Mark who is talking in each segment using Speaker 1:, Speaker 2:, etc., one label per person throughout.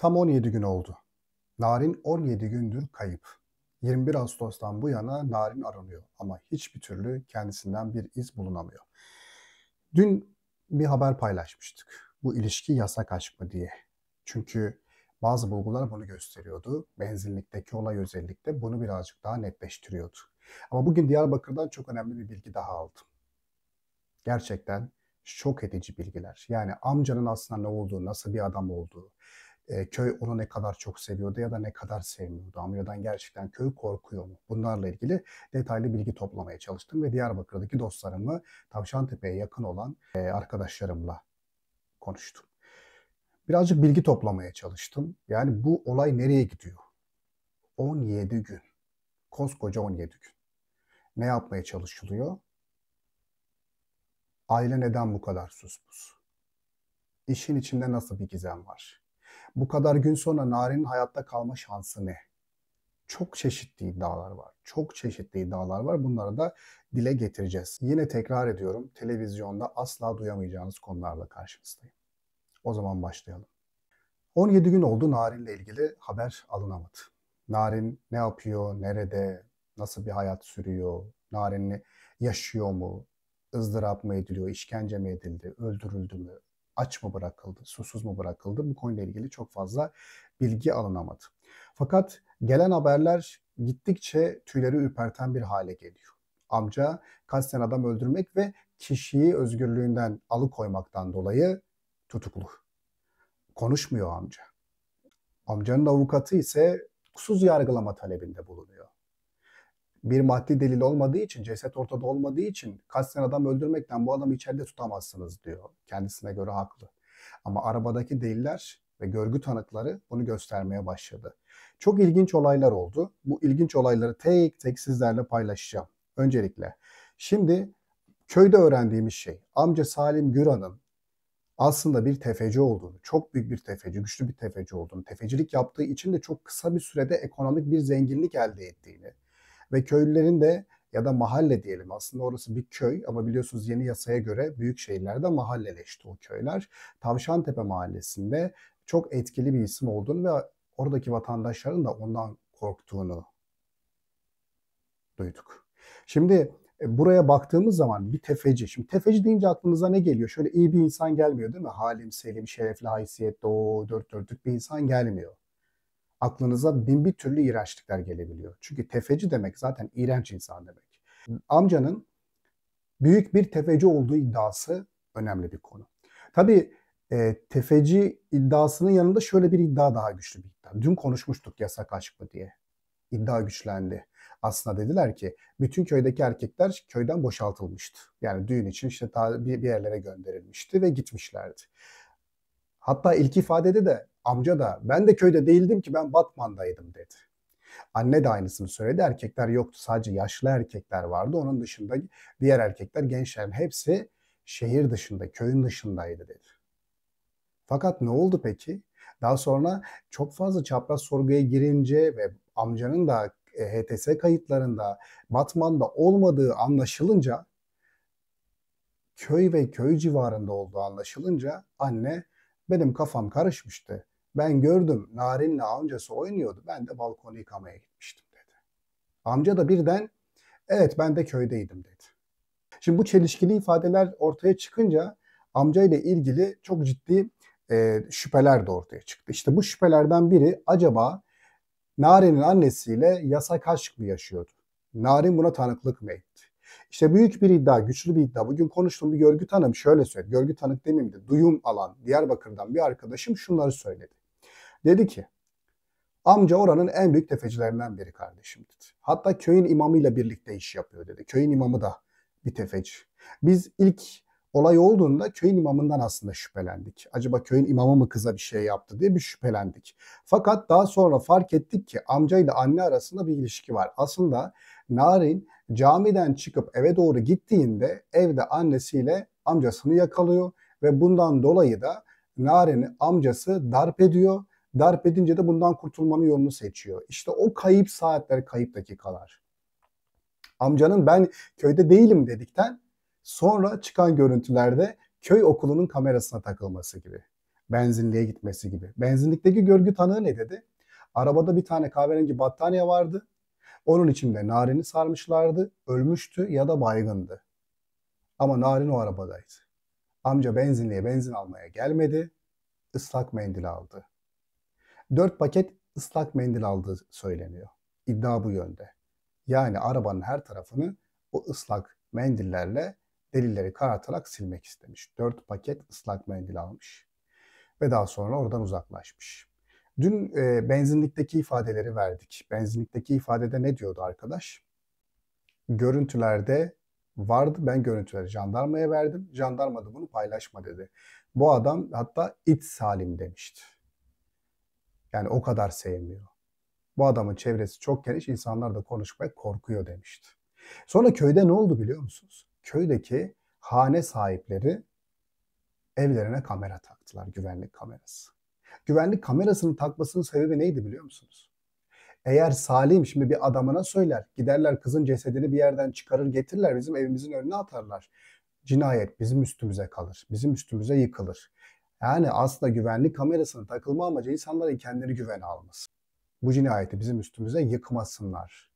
Speaker 1: Tam 17 gün oldu. Narin 17 gündür kayıp. 21 Ağustos'tan bu yana Narin aranıyor ama hiçbir türlü kendisinden bir iz bulunamıyor. Dün bir haber paylaşmıştık. Bu ilişki yasak aşk mı diye. Çünkü bazı bulgular bunu gösteriyordu. Benzinlikteki olay özellikle bunu birazcık daha netleştiriyordu. Ama bugün Diyarbakır'dan çok önemli bir bilgi daha aldım. Gerçekten şok edici bilgiler. Yani amcanın aslında ne olduğu, nasıl bir adam olduğu, e, köy onu ne kadar çok seviyordu ya da ne kadar sevmiyordu. Amya'dan gerçekten köy korkuyor mu? Bunlarla ilgili detaylı bilgi toplamaya çalıştım ve Diyarbakır'daki dostlarımı Tavşantepe'ye yakın olan e, arkadaşlarımla konuştum. Birazcık bilgi toplamaya çalıştım. Yani bu olay nereye gidiyor? 17 gün. Koskoca 17 gün. Ne yapmaya çalışılıyor? Aile neden bu kadar suspus? İşin içinde nasıl bir gizem var? Bu kadar gün sonra Nari'nin hayatta kalma şansı ne? Çok çeşitli iddialar var. Çok çeşitli iddialar var. Bunları da dile getireceğiz. Yine tekrar ediyorum. Televizyonda asla duyamayacağınız konularla karşınızdayım. O zaman başlayalım. 17 gün oldu Narin'le ilgili haber alınamadı. Narin ne yapıyor, nerede, nasıl bir hayat sürüyor, Narin'i yaşıyor mu, ızdırap mı ediliyor, işkence mi edildi, öldürüldü mü, aç mı bırakıldı, susuz mu bırakıldı bu konuyla ilgili çok fazla bilgi alınamadı. Fakat gelen haberler gittikçe tüyleri ürperten bir hale geliyor. Amca kasten adam öldürmek ve kişiyi özgürlüğünden alıkoymaktan dolayı tutuklu. Konuşmuyor amca. Amcanın avukatı ise kusuz yargılama talebinde bulunuyor bir maddi delil olmadığı için, ceset ortada olmadığı için kasten adam öldürmekten bu adamı içeride tutamazsınız diyor. Kendisine göre haklı. Ama arabadaki deliller ve görgü tanıkları bunu göstermeye başladı. Çok ilginç olaylar oldu. Bu ilginç olayları tek tek sizlerle paylaşacağım. Öncelikle şimdi köyde öğrendiğimiz şey amca Salim Güran'ın aslında bir tefeci olduğunu, çok büyük bir tefeci, güçlü bir tefeci olduğunu, tefecilik yaptığı için de çok kısa bir sürede ekonomik bir zenginlik elde ettiğini, ve köylülerin de ya da mahalle diyelim aslında orası bir köy ama biliyorsunuz yeni yasaya göre büyük şehirlerde mahalleleşti o köyler. Tavşantepe Mahallesi'nde çok etkili bir isim olduğunu ve oradaki vatandaşların da ondan korktuğunu duyduk. Şimdi e, buraya baktığımız zaman bir tefeci. Şimdi tefeci deyince aklınıza ne geliyor? Şöyle iyi bir insan gelmiyor değil mi? Halim, selim, şerefli, haysiyetli, o dört dörtlük bir insan gelmiyor aklınıza bin bir türlü iğrençlikler gelebiliyor. Çünkü tefeci demek zaten iğrenç insan demek. Amcanın büyük bir tefeci olduğu iddiası önemli bir konu. Tabii e, tefeci iddiasının yanında şöyle bir iddia daha güçlü bir iddia. Dün konuşmuştuk yasak aşk mı diye. İddia güçlendi. Aslında dediler ki bütün köydeki erkekler köyden boşaltılmıştı. Yani düğün için işte bir yerlere gönderilmişti ve gitmişlerdi. Hatta ilk ifadede de Amca da ben de köyde değildim ki ben Batman'daydım dedi. Anne de aynısını söyledi. Erkekler yoktu. Sadece yaşlı erkekler vardı. Onun dışında diğer erkekler, gençlerin hepsi şehir dışında, köyün dışındaydı dedi. Fakat ne oldu peki? Daha sonra çok fazla çapraz sorguya girince ve amcanın da e, HTS kayıtlarında Batman'da olmadığı anlaşılınca köy ve köy civarında olduğu anlaşılınca anne benim kafam karışmıştı. Ben gördüm Narin'le amcası oynuyordu. Ben de balkonu yıkamaya gitmiştim dedi. Amca da birden evet ben de köydeydim dedi. Şimdi bu çelişkili ifadeler ortaya çıkınca amca ile ilgili çok ciddi e, şüpheler de ortaya çıktı. İşte bu şüphelerden biri acaba Narin'in annesiyle yasak aşk mı yaşıyordu? Narin buna tanıklık mı etti? İşte büyük bir iddia, güçlü bir iddia. Bugün konuştuğum bir görgü tanım şöyle söyledi. Görgü tanık demeyeyim de duyum alan Diyarbakır'dan bir arkadaşım şunları söyledi. Dedi ki amca oranın en büyük tefecilerinden biri kardeşim dedi. Hatta köyün imamıyla birlikte iş yapıyor dedi. Köyün imamı da bir tefeci. Biz ilk olay olduğunda köyün imamından aslında şüphelendik. Acaba köyün imamı mı kıza bir şey yaptı diye bir şüphelendik. Fakat daha sonra fark ettik ki amcayla anne arasında bir ilişki var. Aslında Narin camiden çıkıp eve doğru gittiğinde evde annesiyle amcasını yakalıyor ve bundan dolayı da Narin'i amcası darp ediyor Darp edince de bundan kurtulmanın yolunu seçiyor. İşte o kayıp saatler, kayıp dakikalar. Amcanın ben köyde değilim dedikten sonra çıkan görüntülerde köy okulunun kamerasına takılması gibi. Benzinliğe gitmesi gibi. Benzinlikteki görgü tanığı ne dedi? Arabada bir tane kahverengi battaniye vardı. Onun içinde Narin'i sarmışlardı. Ölmüştü ya da baygındı. Ama Narin o arabadaydı. Amca benzinliğe benzin almaya gelmedi. Islak mendil aldı. 4 paket ıslak mendil aldığı söyleniyor. İddia bu yönde. Yani arabanın her tarafını o ıslak mendillerle delilleri karartarak silmek istemiş. 4 paket ıslak mendil almış ve daha sonra oradan uzaklaşmış. Dün e, benzinlikteki ifadeleri verdik. Benzinlikteki ifadede ne diyordu arkadaş? Görüntülerde vardı. Ben görüntüleri jandarmaya verdim. Jandarma da bunu paylaşma dedi. Bu adam hatta iç salim demişti. Yani o kadar sevmiyor. Bu adamın çevresi çok geniş, insanlar da konuşmaya korkuyor demişti. Sonra köyde ne oldu biliyor musunuz? Köydeki hane sahipleri evlerine kamera taktılar, güvenlik kamerası. Güvenlik kamerasını takmasının sebebi neydi biliyor musunuz? Eğer Salim şimdi bir adamına söyler, giderler kızın cesedini bir yerden çıkarır getirirler bizim evimizin önüne atarlar. Cinayet bizim üstümüze kalır, bizim üstümüze yıkılır. Yani aslında güvenlik kamerasının takılma amacı insanların kendileri güvene alması. Bu cinayeti bizim üstümüze yıkmasınlar.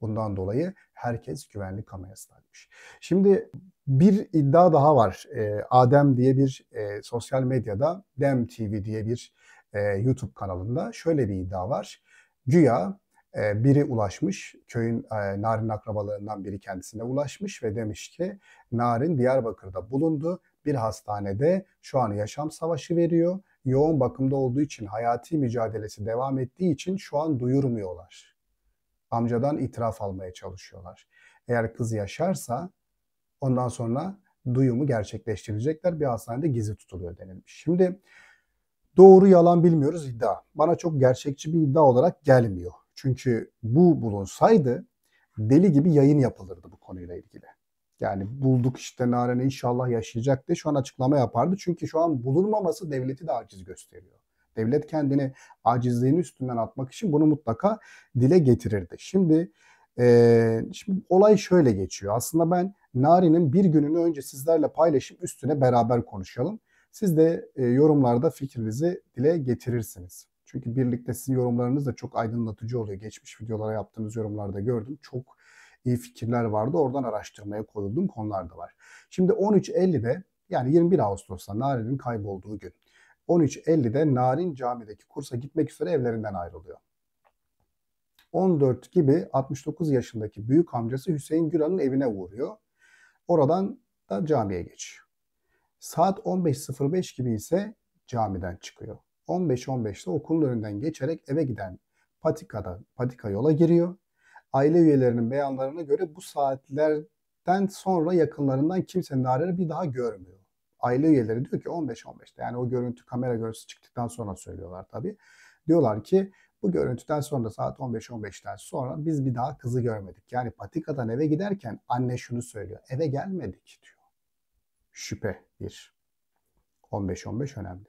Speaker 1: Bundan dolayı herkes güvenlik kamerası takmış. Şimdi bir iddia daha var. E, Adem diye bir e, sosyal medyada, Dem TV diye bir e, YouTube kanalında şöyle bir iddia var. Güya e, biri ulaşmış, köyün e, Narin akrabalarından biri kendisine ulaşmış ve demiş ki Narin Diyarbakır'da bulundu bir hastanede şu an yaşam savaşı veriyor. Yoğun bakımda olduğu için hayati mücadelesi devam ettiği için şu an duyurmuyorlar. Amcadan itiraf almaya çalışıyorlar. Eğer kız yaşarsa ondan sonra duyumu gerçekleştirecekler. Bir hastanede gizli tutuluyor denilmiş. Şimdi doğru yalan bilmiyoruz iddia. Bana çok gerçekçi bir iddia olarak gelmiyor. Çünkü bu bulunsaydı deli gibi yayın yapılırdı bu konuyla ilgili. Yani bulduk işte Naren'i inşallah yaşayacak diye şu an açıklama yapardı. Çünkü şu an bulunmaması devleti de aciz gösteriyor. Devlet kendini acizliğini üstünden atmak için bunu mutlaka dile getirirdi. Şimdi e, şimdi olay şöyle geçiyor. Aslında ben Nari'nin bir gününü önce sizlerle paylaşıp üstüne beraber konuşalım. Siz de e, yorumlarda fikrinizi dile getirirsiniz. Çünkü birlikte sizin yorumlarınız da çok aydınlatıcı oluyor. Geçmiş videolara yaptığınız yorumlarda gördüm. Çok iyi fikirler vardı. Oradan araştırmaya koyulduğum konular da var. Şimdi 13.50'de yani 21 Ağustos'ta Narin'in kaybolduğu gün 13.50'de Narin camideki kursa gitmek üzere evlerinden ayrılıyor. 14 gibi 69 yaşındaki büyük amcası Hüseyin Güran'ın evine uğruyor. Oradan da camiye geçiyor. Saat 15.05 gibi ise camiden çıkıyor. 15.15'te okulun önünden geçerek eve giden patikada, patika yola giriyor aile üyelerinin beyanlarına göre bu saatlerden sonra yakınlarından kimsenin ararı bir daha görmüyor. Aile üyeleri diyor ki 15-15'te yani o görüntü kamera görüntüsü çıktıktan sonra söylüyorlar tabii. Diyorlar ki bu görüntüden sonra saat 15-15'ten sonra biz bir daha kızı görmedik. Yani patikadan eve giderken anne şunu söylüyor. Eve gelmedik diyor. Şüphe bir. 15-15 önemli.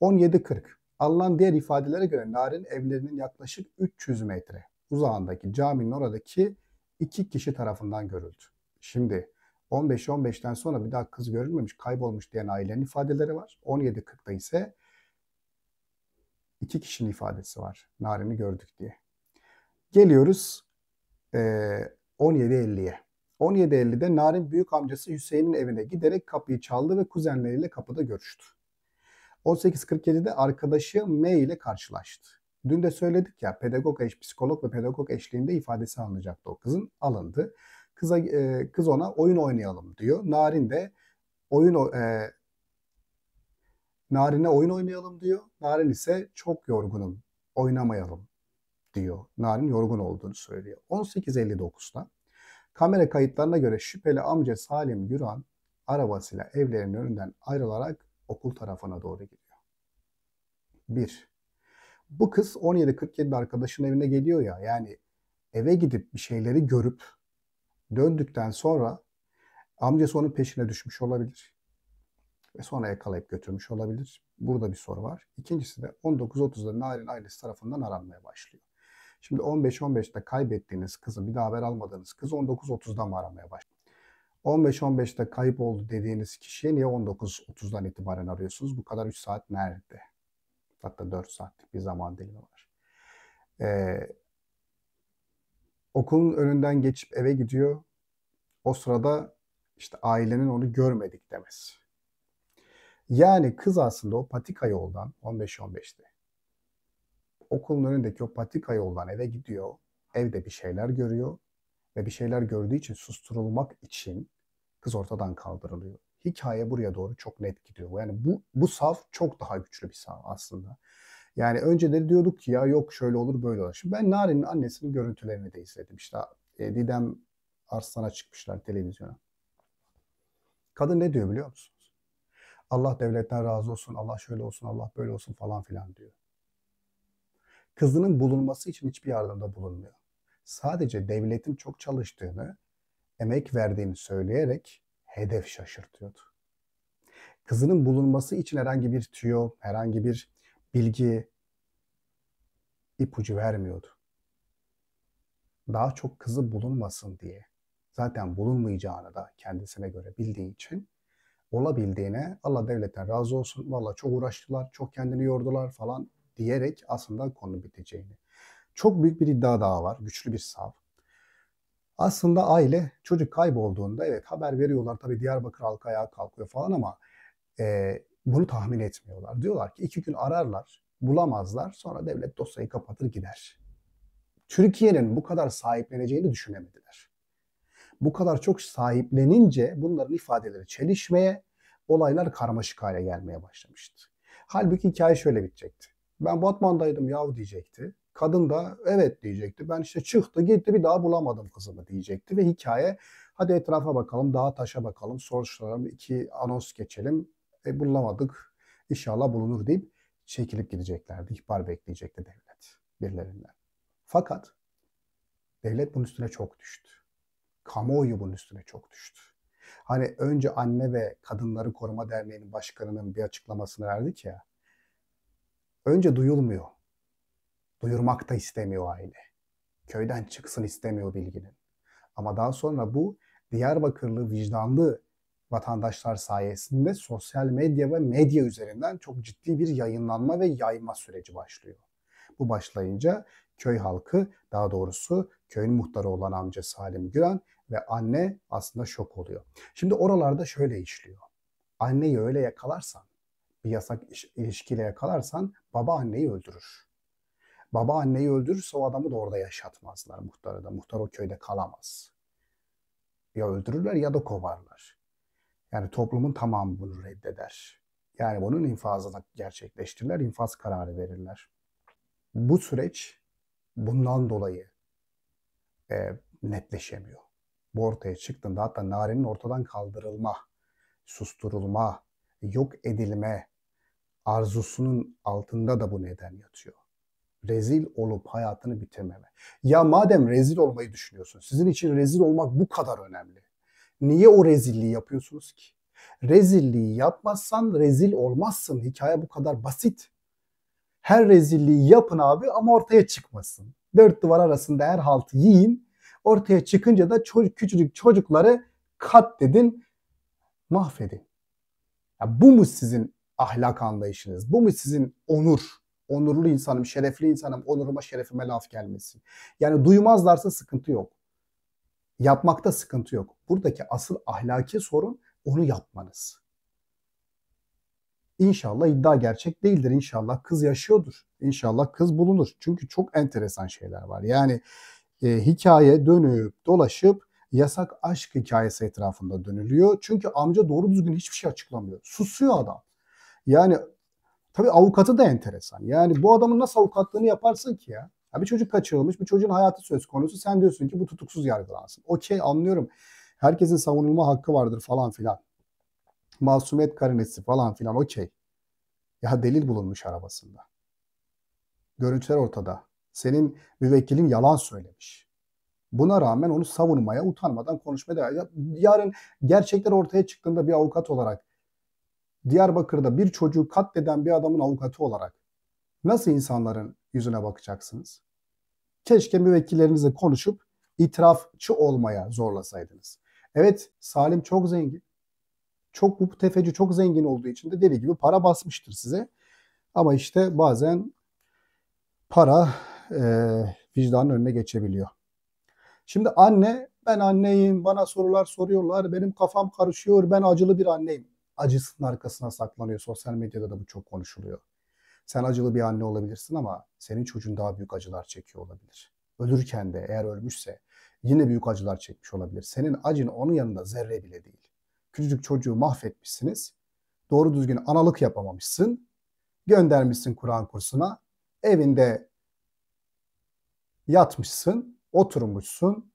Speaker 1: 17.40. Alınan diğer ifadelere göre Narin evlerinin yaklaşık 300 metre uzağındaki caminin oradaki iki kişi tarafından görüldü. Şimdi 15-15'ten sonra bir daha kız görülmemiş, kaybolmuş diyen ailenin ifadeleri var. 17.40'da ise iki kişinin ifadesi var. Naren'i gördük diye. Geliyoruz e, 17.50'ye. 17.50'de Narin büyük amcası Hüseyin'in evine giderek kapıyı çaldı ve kuzenleriyle kapıda görüştü. 18.47'de arkadaşı M ile karşılaştı. Dün de söyledik ya pedagog eş, psikolog ve pedagog eşliğinde ifadesi alınacaktı o kızın. Alındı. Kıza, e, kız ona oyun oynayalım diyor. Narin de oyun e, Narin'e oyun oynayalım diyor. Narin ise çok yorgunum oynamayalım diyor. Narin yorgun olduğunu söylüyor. 18.59'da kamera kayıtlarına göre şüpheli amca Salim Güran arabasıyla evlerinin önünden ayrılarak okul tarafına doğru gidiyor. 1. Bu kız 17-47 arkadaşının evine geliyor ya yani eve gidip bir şeyleri görüp döndükten sonra amcası onun peşine düşmüş olabilir. Ve sonra yakalayıp götürmüş olabilir. Burada bir soru var. İkincisi de 19-30'da Narin ailesi tarafından aranmaya başlıyor. Şimdi 15-15'te kaybettiğiniz kızı bir daha haber almadığınız kız 19-30'da mı aramaya başlıyor? 15-15'te kayıp oldu dediğiniz kişiye niye 19-30'dan itibaren arıyorsunuz? Bu kadar 3 saat nerede? hatta 4 saatlik bir zaman dilimi var. Ee, okulun önünden geçip eve gidiyor. O sırada işte ailenin onu görmedik demesi. Yani kız aslında o patika yoldan 15-15'te okulun önündeki o patika yoldan eve gidiyor. Evde bir şeyler görüyor ve bir şeyler gördüğü için susturulmak için kız ortadan kaldırılıyor hikaye buraya doğru çok net gidiyor. Yani bu, bu saf çok daha güçlü bir saf aslında. Yani önceleri diyorduk ki ya yok şöyle olur böyle olur. Şimdi ben Nari'nin annesinin görüntülerini de izledim. İşte e, Didem Arslan'a çıkmışlar televizyona. Kadın ne diyor biliyor musunuz? Allah devletten razı olsun, Allah şöyle olsun, Allah böyle olsun falan filan diyor. Kızının bulunması için hiçbir yardımda bulunmuyor. Sadece devletin çok çalıştığını, emek verdiğini söyleyerek hedef şaşırtıyordu. Kızının bulunması için herhangi bir tüyo, herhangi bir bilgi, ipucu vermiyordu. Daha çok kızı bulunmasın diye. Zaten bulunmayacağını da kendisine göre bildiği için olabildiğine Allah devletten razı olsun. Valla çok uğraştılar, çok kendini yordular falan diyerek aslında konu biteceğini. Çok büyük bir iddia daha var. Güçlü bir sav. Aslında aile çocuk kaybolduğunda evet haber veriyorlar tabii Diyarbakır halkı ayağa kalkıyor falan ama e, bunu tahmin etmiyorlar. Diyorlar ki iki gün ararlar bulamazlar sonra devlet dosyayı kapatır gider. Türkiye'nin bu kadar sahipleneceğini düşünemediler. Bu kadar çok sahiplenince bunların ifadeleri çelişmeye, olaylar karmaşık hale gelmeye başlamıştı. Halbuki hikaye şöyle bitecekti. Ben Batman'daydım yav diyecekti. Kadın da evet diyecekti. Ben işte çıktı gitti bir daha bulamadım kızımı diyecekti ve hikaye hadi etrafa bakalım, daha taşa bakalım, soruşturalım, iki anons geçelim. E, bulamadık inşallah bulunur deyip çekilip gideceklerdi. İhbar bekleyecekti devlet birilerinden. Fakat devlet bunun üstüne çok düştü. Kamuoyu bunun üstüne çok düştü. Hani önce Anne ve Kadınları Koruma Derneği'nin başkanının bir açıklamasını verdik ya. Önce duyulmuyor. Duyurmak da istemiyor aile. Köyden çıksın istemiyor bilginin. Ama daha sonra bu Diyarbakırlı vicdanlı vatandaşlar sayesinde sosyal medya ve medya üzerinden çok ciddi bir yayınlanma ve yayma süreci başlıyor. Bu başlayınca köy halkı, daha doğrusu köyün muhtarı olan amca Salim Gülen ve anne aslında şok oluyor. Şimdi oralarda şöyle işliyor. Anneyi öyle yakalarsan, bir yasak ilişkiyle yakalarsan baba anneyi öldürür. Baba anneyi öldürürse o adamı da orada yaşatmazlar muhtarı da. Muhtar o köyde kalamaz. Ya öldürürler ya da kovarlar. Yani toplumun tamamı bunu reddeder. Yani bunun infazını gerçekleştirirler, infaz kararı verirler. Bu süreç bundan dolayı e, netleşemiyor. Bu ortaya çıktığında hatta narenin ortadan kaldırılma, susturulma, yok edilme arzusunun altında da bu neden yatıyor rezil olup hayatını bitirmeme. Ya madem rezil olmayı düşünüyorsun, sizin için rezil olmak bu kadar önemli. Niye o rezilliği yapıyorsunuz ki? Rezilliği yapmazsan rezil olmazsın. Hikaye bu kadar basit. Her rezilliği yapın abi ama ortaya çıkmasın. Dört duvar arasında her haltı yiyin. Ortaya çıkınca da çocuk, küçücük çocukları katledin, mahvedin. Ya bu mu sizin ahlak anlayışınız? Bu mu sizin onur? Onurlu insanım, şerefli insanım, onuruma şerefime laf gelmesin. Yani duymazlarsa sıkıntı yok. Yapmakta sıkıntı yok. Buradaki asıl ahlaki sorun onu yapmanız. İnşallah iddia gerçek değildir. İnşallah kız yaşıyordur. İnşallah kız bulunur. Çünkü çok enteresan şeyler var. Yani e, hikaye dönüp dolaşıp yasak aşk hikayesi etrafında dönülüyor. Çünkü amca doğru düzgün hiçbir şey açıklamıyor. Susuyor adam. Yani Tabii avukatı da enteresan. Yani bu adamın nasıl avukatlığını yaparsın ki ya? ya bir çocuk kaçırılmış, bir çocuğun hayatı söz konusu. Sen diyorsun ki bu tutuksuz yargılansın. Okey anlıyorum. Herkesin savunulma hakkı vardır falan filan. Masumiyet karinesi falan filan okey. Ya delil bulunmuş arabasında. Görüntüler ortada. Senin müvekkilin yalan söylemiş. Buna rağmen onu savunmaya utanmadan konuşmaya devam. Yarın gerçekler ortaya çıktığında bir avukat olarak Diyarbakır'da bir çocuğu katleden bir adamın avukatı olarak nasıl insanların yüzüne bakacaksınız? Keşke müvekkillerinizle konuşup itirafçı olmaya zorlasaydınız. Evet Salim çok zengin. Çok bu tefeci çok zengin olduğu için de deli gibi para basmıştır size. Ama işte bazen para e, vicdanın önüne geçebiliyor. Şimdi anne ben anneyim bana sorular soruyorlar benim kafam karışıyor ben acılı bir anneyim acısının arkasına saklanıyor. Sosyal medyada da bu çok konuşuluyor. Sen acılı bir anne olabilirsin ama senin çocuğun daha büyük acılar çekiyor olabilir. Ölürken de eğer ölmüşse yine büyük acılar çekmiş olabilir. Senin acın onun yanında zerre bile değil. Küçücük çocuğu mahvetmişsiniz. Doğru düzgün analık yapamamışsın. Göndermişsin Kur'an kursuna. Evinde yatmışsın, oturmuşsun.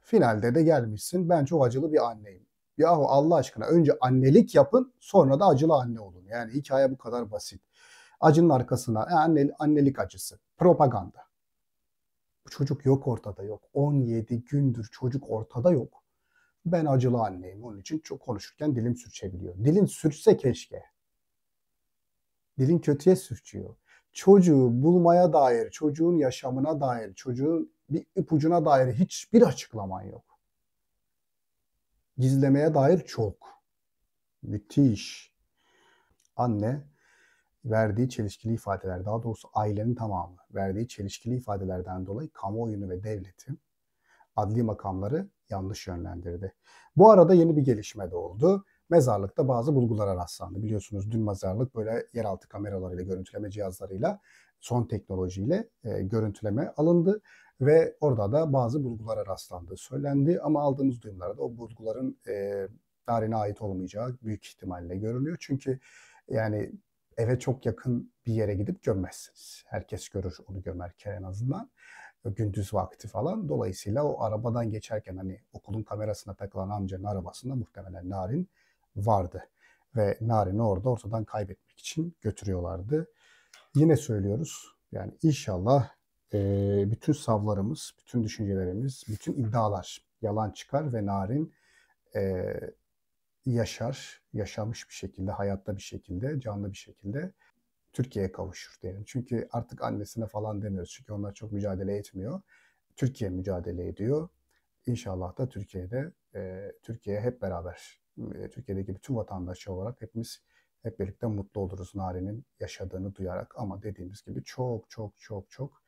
Speaker 1: Finalde de gelmişsin. Ben çok acılı bir anneyim. Yahu Allah aşkına önce annelik yapın sonra da acılı anne olun. Yani hikaye bu kadar basit. Acının arkasına e, anne, annelik acısı, propaganda. Bu çocuk yok ortada yok. 17 gündür çocuk ortada yok. Ben acılı anneyim onun için çok konuşurken dilim sürçebiliyor. Dilin sürse keşke. Dilin kötüye sürçüyor. Çocuğu bulmaya dair, çocuğun yaşamına dair, çocuğun bir ipucuna dair hiçbir açıklaman yok gizlemeye dair çok. Müthiş. Anne verdiği çelişkili ifadeler, daha doğrusu ailenin tamamı verdiği çelişkili ifadelerden dolayı kamuoyunu ve devleti adli makamları yanlış yönlendirdi. Bu arada yeni bir gelişme de oldu mezarlıkta bazı bulgulara rastlandı. Biliyorsunuz dün mezarlık böyle yeraltı kameralarıyla, görüntüleme cihazlarıyla, son teknolojiyle e, görüntüleme alındı ve orada da bazı bulgulara rastlandığı söylendi ama aldığımız duyumlarda o bulguların e, tarihine ait olmayacağı büyük ihtimalle görünüyor. Çünkü yani eve çok yakın bir yere gidip gömmezsiniz. Herkes görür onu gömerken en azından. E, gündüz vakti falan. Dolayısıyla o arabadan geçerken hani okulun kamerasına takılan amcanın arabasında muhtemelen Narin vardı. Ve Narin'i orada ortadan kaybetmek için götürüyorlardı. Yine söylüyoruz yani inşallah e, bütün savlarımız, bütün düşüncelerimiz, bütün iddialar yalan çıkar ve Narin e, yaşar, yaşamış bir şekilde, hayatta bir şekilde, canlı bir şekilde Türkiye'ye kavuşur diyelim. Çünkü artık annesine falan demiyoruz. Çünkü onlar çok mücadele etmiyor. Türkiye mücadele ediyor. İnşallah da Türkiye'de, e, Türkiye'ye hep beraber Türkiye'deki bütün vatandaşı olarak hepimiz hep birlikte mutlu oluruz Nari'nin yaşadığını duyarak ama dediğimiz gibi çok çok çok çok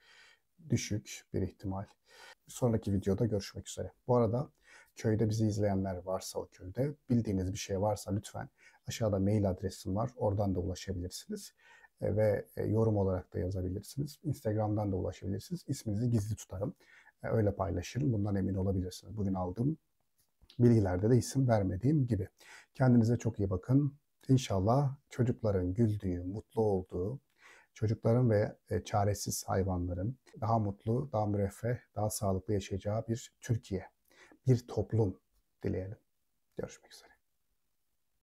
Speaker 1: düşük bir ihtimal. Sonraki videoda görüşmek üzere. Bu arada köyde bizi izleyenler varsa o köyde bildiğiniz bir şey varsa lütfen aşağıda mail adresim var. Oradan da ulaşabilirsiniz ve e, yorum olarak da yazabilirsiniz. Instagram'dan da ulaşabilirsiniz. İsminizi gizli tutarım. Öyle paylaşırım. Bundan emin olabilirsiniz. Bugün aldığım Bilgilerde de isim vermediğim gibi. Kendinize çok iyi bakın. İnşallah çocukların güldüğü, mutlu olduğu, çocukların ve e, çaresiz hayvanların daha mutlu, daha müreffeh, daha sağlıklı yaşayacağı bir Türkiye, bir toplum dileyelim. Görüşmek üzere.